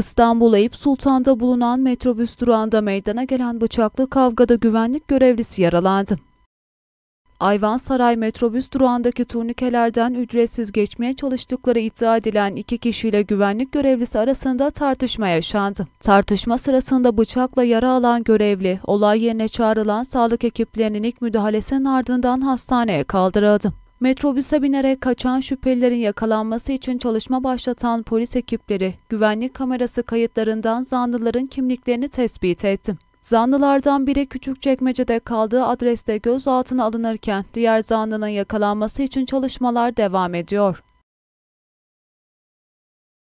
İstanbul Eyüp Sultan'da bulunan metrobüs durağında meydana gelen bıçaklı kavgada güvenlik görevlisi yaralandı. Ayvansaray metrobüs durağındaki turnikelerden ücretsiz geçmeye çalıştıkları iddia edilen iki kişiyle güvenlik görevlisi arasında tartışma yaşandı. Tartışma sırasında bıçakla yara alan görevli, olay yerine çağrılan sağlık ekiplerinin ilk müdahalesinin ardından hastaneye kaldırıldı. Metrobüse binerek kaçan şüphelilerin yakalanması için çalışma başlatan polis ekipleri güvenlik kamerası kayıtlarından zanlıların kimliklerini tespit etti. Zanlılardan biri Küçükçekmece'de kaldığı adreste gözaltına alınırken diğer zanlının yakalanması için çalışmalar devam ediyor.